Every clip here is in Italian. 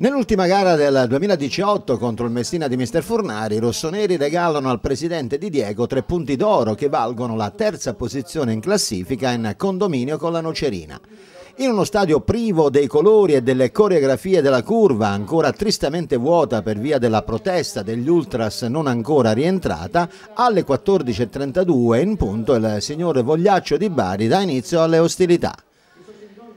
Nell'ultima gara del 2018 contro il Messina di Mister Fornari, i rossoneri regalano al presidente Di Diego tre punti d'oro che valgono la terza posizione in classifica in condominio con la Nocerina. In uno stadio privo dei colori e delle coreografie della curva, ancora tristemente vuota per via della protesta degli ultras non ancora rientrata, alle 14.32 in punto il signore Vogliaccio di Bari dà inizio alle ostilità.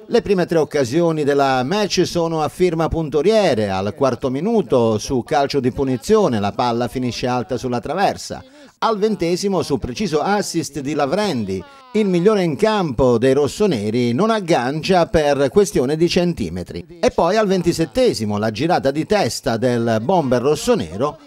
Le prime tre occasioni della match sono a firma puntoriere, al quarto minuto su calcio di punizione, la palla finisce alta sulla traversa. Al ventesimo su preciso assist di Lavrendi, il migliore in campo dei rossoneri non aggancia per questione di centimetri. E poi al ventisettesimo la girata di testa del bomber rossonero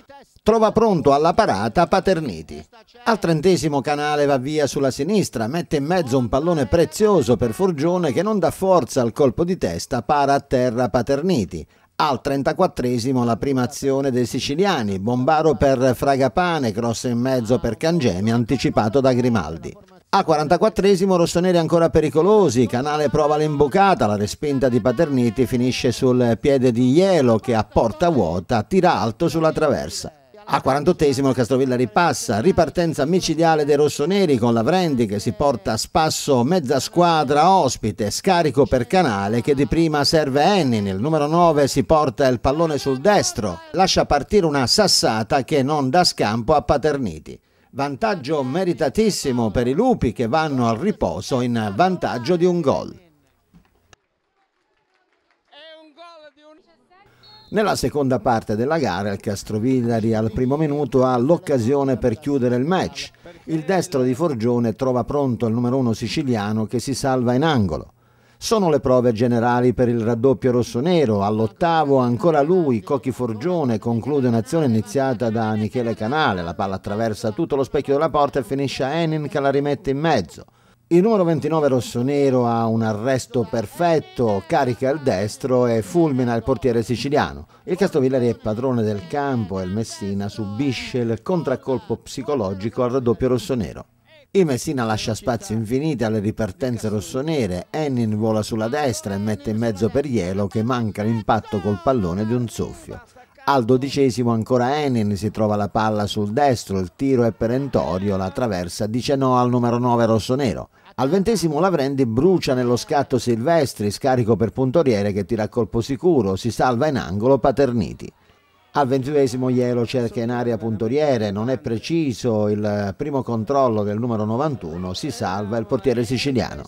trova pronto alla parata Paterniti. Al trentesimo Canale va via sulla sinistra, mette in mezzo un pallone prezioso per Furgione che non dà forza al colpo di testa, para a terra Paterniti. Al 34 la prima azione dei siciliani, Bombaro per Fragapane, cross in mezzo per Cangemi, anticipato da Grimaldi. Al 44 rossoneri ancora pericolosi, Canale prova l'imbucata, la respinta di Paterniti finisce sul piede di Ielo che a porta vuota tira alto sulla traversa. A 48esimo il Castrovilla ripassa, ripartenza micidiale dei rossoneri con la Vrendi che si porta a spasso mezza squadra ospite, scarico per Canale che di prima serve Ennin, il numero 9 si porta il pallone sul destro, lascia partire una sassata che non dà scampo a Paterniti. Vantaggio meritatissimo per i lupi che vanno al riposo in vantaggio di un gol. Nella seconda parte della gara il Castrovillari al primo minuto ha l'occasione per chiudere il match. Il destro di Forgione trova pronto il numero uno siciliano che si salva in angolo. Sono le prove generali per il raddoppio rossonero. All'ottavo ancora lui, Cocchi Forgione, conclude un'azione iniziata da Michele Canale. La palla attraversa tutto lo specchio della porta e finisce a Enin che la rimette in mezzo. Il numero 29 rossonero ha un arresto perfetto, carica il destro e fulmina il portiere siciliano. Il Castrovillari è padrone del campo e il Messina subisce il contraccolpo psicologico al raddoppio rossonero. Il Messina lascia spazio infinito alle ripartenze rossonere, Ennin vola sulla destra e mette in mezzo per Ielo che manca l'impatto col pallone di un soffio. Al dodicesimo ancora Enin si trova la palla sul destro, il tiro è perentorio, la traversa dice no al numero 9 rossonero. Al ventesimo Lavrendi brucia nello scatto Silvestri, scarico per Puntoriere che tira a colpo sicuro, si salva in angolo Paterniti. Al ventiduesimo Ielo cerca in aria Puntoriere, non è preciso il primo controllo del numero 91, si salva il portiere siciliano.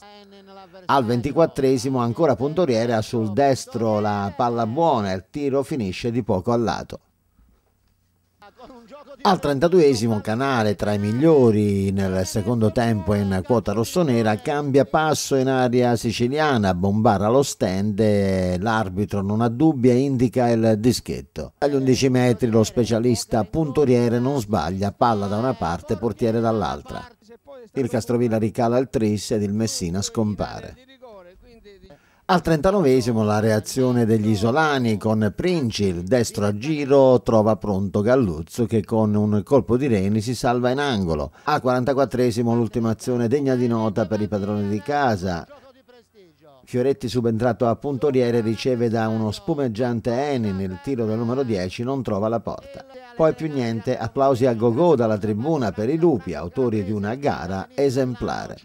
Al 24esimo ancora Pontoriera sul destro la palla buona, il tiro finisce di poco al lato. Al 32esimo Canale tra i migliori nel secondo tempo in quota rossonera cambia passo in area siciliana, bombara lo stand e l'arbitro non ha dubbi e indica il dischetto. Agli 11 metri lo specialista puntoriere non sbaglia, palla da una parte, portiere dall'altra il Castrovilla ricala il Tris ed il Messina scompare. Al 39 esimo la reazione degli isolani con il destro a giro, trova pronto Galluzzo che con un colpo di reni si salva in angolo. Al 44 esimo l'ultima azione degna di nota per i padroni di casa, Fioretti subentrato a puntoriere riceve da uno spumeggiante Eni nel tiro del numero 10 non trova la porta. Poi più niente, applausi a Gogò dalla tribuna per i lupi, autori di una gara esemplare.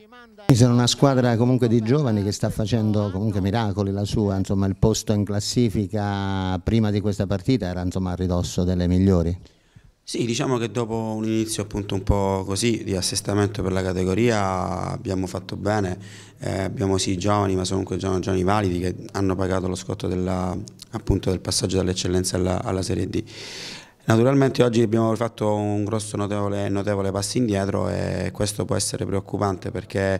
Sono una squadra comunque di giovani che sta facendo comunque miracoli la sua, insomma il posto in classifica prima di questa partita era insomma a ridosso delle migliori. Sì, diciamo che dopo un inizio appunto un po' così di assestamento per la categoria abbiamo fatto bene, eh, abbiamo sì giovani ma sono comunque giovani validi che hanno pagato lo scotto della, appunto del passaggio dall'eccellenza alla, alla Serie D. Naturalmente oggi abbiamo fatto un grosso notevole, notevole passo indietro e questo può essere preoccupante perché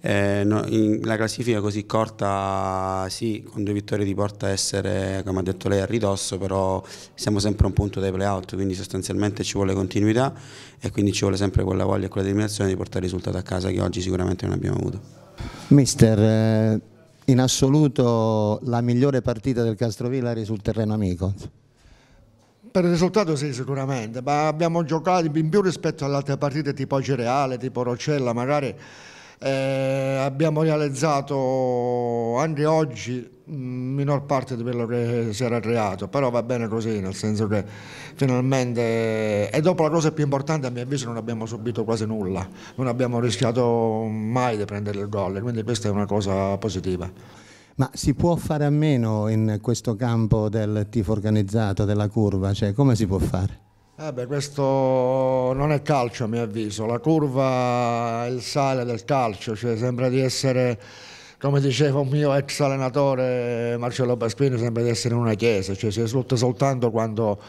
eh, no, la classifica così corta, sì, con due vittorie di porta essere, come ha detto lei, a ridosso, però siamo sempre a un punto dei play-out, quindi sostanzialmente ci vuole continuità e quindi ci vuole sempre quella voglia e quella determinazione di portare il risultato a casa che oggi sicuramente non abbiamo avuto. Mister, eh, in assoluto la migliore partita del Castrovillari sul terreno amico? Per il risultato sì, sicuramente, ma abbiamo giocato in più rispetto alle altre partite tipo Cereale, tipo Rocella, magari eh, abbiamo realizzato anche oggi mm, minor parte di quello che si era creato, però va bene così, nel senso che finalmente... E dopo la cosa più importante, a mio avviso, non abbiamo subito quasi nulla, non abbiamo rischiato mai di prendere il gol, quindi questa è una cosa positiva. Ma si può fare a meno in questo campo del tifo organizzato, della curva? Cioè, come si può fare? Eh beh, questo non è calcio a mio avviso, la curva è il sale del calcio, cioè sembra di essere, come diceva un mio ex allenatore Marcello Baspini, sembra di essere in una chiesa, cioè si esulta soltanto quando,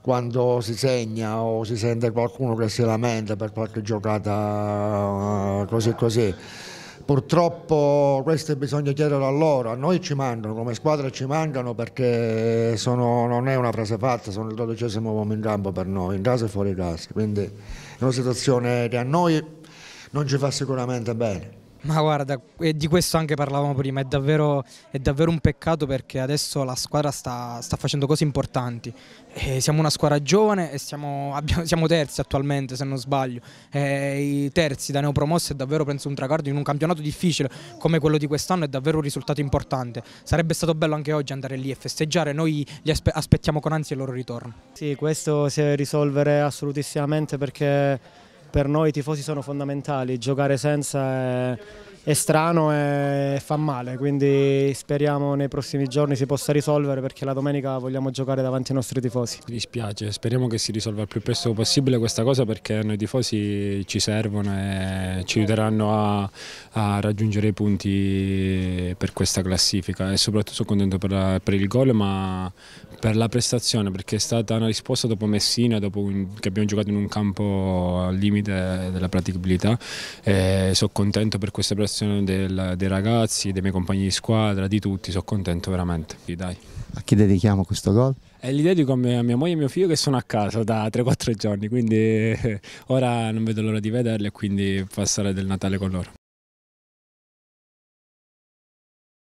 quando, si segna o si sente qualcuno che si lamenta per qualche giocata eh, così così. Purtroppo questo bisogna chiederlo a loro, a noi ci mancano, come squadra ci mancano perché sono, non è una frase fatta, sono il dodicesimo uomo in campo per noi, in casa e fuori casa, quindi è una situazione che a noi non ci fa sicuramente bene. Ma guarda, di questo anche parlavamo prima, è davvero, è davvero un peccato perché adesso la squadra sta, sta facendo cose importanti. E siamo una squadra giovane e siamo, abbiamo, siamo terzi attualmente se non sbaglio. E I terzi da neopromosso è davvero penso un traguardo in un campionato difficile come quello di quest'anno è davvero un risultato importante. Sarebbe stato bello anche oggi andare lì e festeggiare, noi li aspe aspettiamo con ansia il loro ritorno. Sì, questo si deve risolvere assolutissimamente perché per noi tifosi sono fondamentali, giocare senza è, è strano e fa male, quindi speriamo nei prossimi giorni si possa risolvere perché la domenica vogliamo giocare davanti ai nostri tifosi. Mi dispiace, speriamo che si risolva il più presto possibile questa cosa perché noi tifosi ci servono e ci aiuteranno a, a raggiungere i punti per questa classifica e soprattutto sono contento per, per il gol ma per la prestazione perché è stata una risposta dopo Messina, dopo un, che abbiamo giocato in un campo al limite della praticabilità. sono contento per questa prestazione del, dei ragazzi, dei miei compagni di squadra, di tutti, sono contento veramente. Dai. A chi dedichiamo questo gol? Eh, li dedico a mia, a mia moglie e mio figlio che sono a casa da 3-4 giorni, quindi eh, ora non vedo l'ora di vederli e quindi passare del Natale con loro.